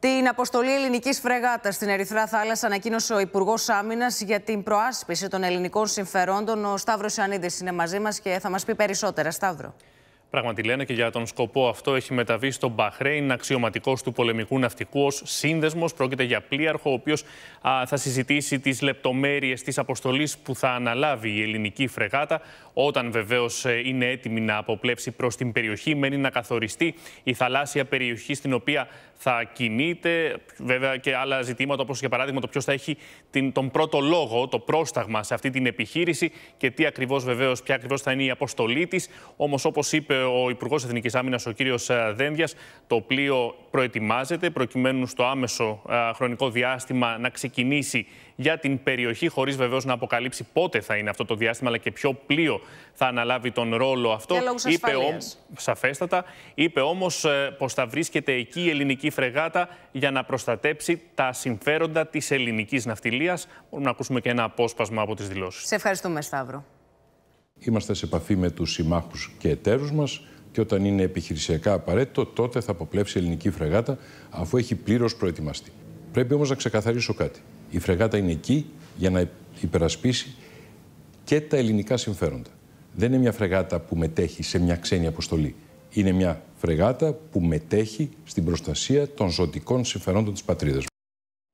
Την αποστολή ελληνικής φρεγάτας στην Ερυθρά Θάλασσα ανακοίνωσε ο Υπουργός Άμυνας για την προάσπιση των ελληνικών συμφερόντων. Ο Σταύρος Ιωαννίδης είναι μαζί μας και θα μας πει περισσότερα. Σταύρο. Πράγματι λένε και για τον σκοπό αυτό έχει μεταβεί στο Μπαχρέιν αξιωματικός του πολεμικού ναυτικού ως σύνδεσμος. Πρόκειται για πλοίαρχο, ο οποίος θα συζητήσει τις λεπτομέρειες της αποστολής που θα αναλάβει η ελληνική φρεγάτα. Όταν βεβαίως ε, είναι έτοιμη να αποπλέψει προς την περιοχή, μένει να καθοριστεί η θαλάσσια περιοχή στην οποία θα κινείται. Βέβαια και άλλα ζητήματα, όπως για παράδειγμα το ποιος θα έχει την, τον πρώτο λόγο, το πρόσταγμα σε αυτή την επιχείρηση και τι ακριβώς βεβαίως, ποια ακριβώς θα είναι η αποστολή της. Όμως, όπως είπε ο Υπουργός Εθνικής Άμυνας, ο κύριος ε, Δένδιας. Το πλοίο προετοιμάζεται προκειμένου στο άμεσο ε, χρονικό διάστημα να ξεκινήσει για την περιοχή, χωρίς βεβαίως να αποκαλύψει πότε θα είναι αυτό το διάστημα, αλλά και ποιο πλοίο θα αναλάβει τον ρόλο αυτό. είπε ο... Σαφέστατα. Είπε όμως ε, πως θα βρίσκεται εκεί η ελληνική φρεγάτα για να προστατέψει τα συμφέροντα της ελληνικής ναυτιλίας. Μπορούμε να ακούσουμε και ένα απόσπασμα από τις δηλώσεις. Σε ευχαριστούμε, Σταύρο. Είμαστε σε επαφή με τους συμμάχους και εταίρους μας και όταν είναι επιχειρησιακά απαραίτητο, τότε θα αποπλέψει η ελληνική φρεγάτα, αφού έχει πλήρως προετοιμαστεί. Πρέπει όμως να ξεκαθαρίσω κάτι. Η φρεγάτα είναι εκεί για να υπερασπίσει και τα ελληνικά συμφέροντα. Δεν είναι μια φρεγάτα που μετέχει σε μια ξένη αποστολή. Είναι μια φρεγάτα που μετέχει στην προστασία των ζωτικών συμφερόντων της πατρίδας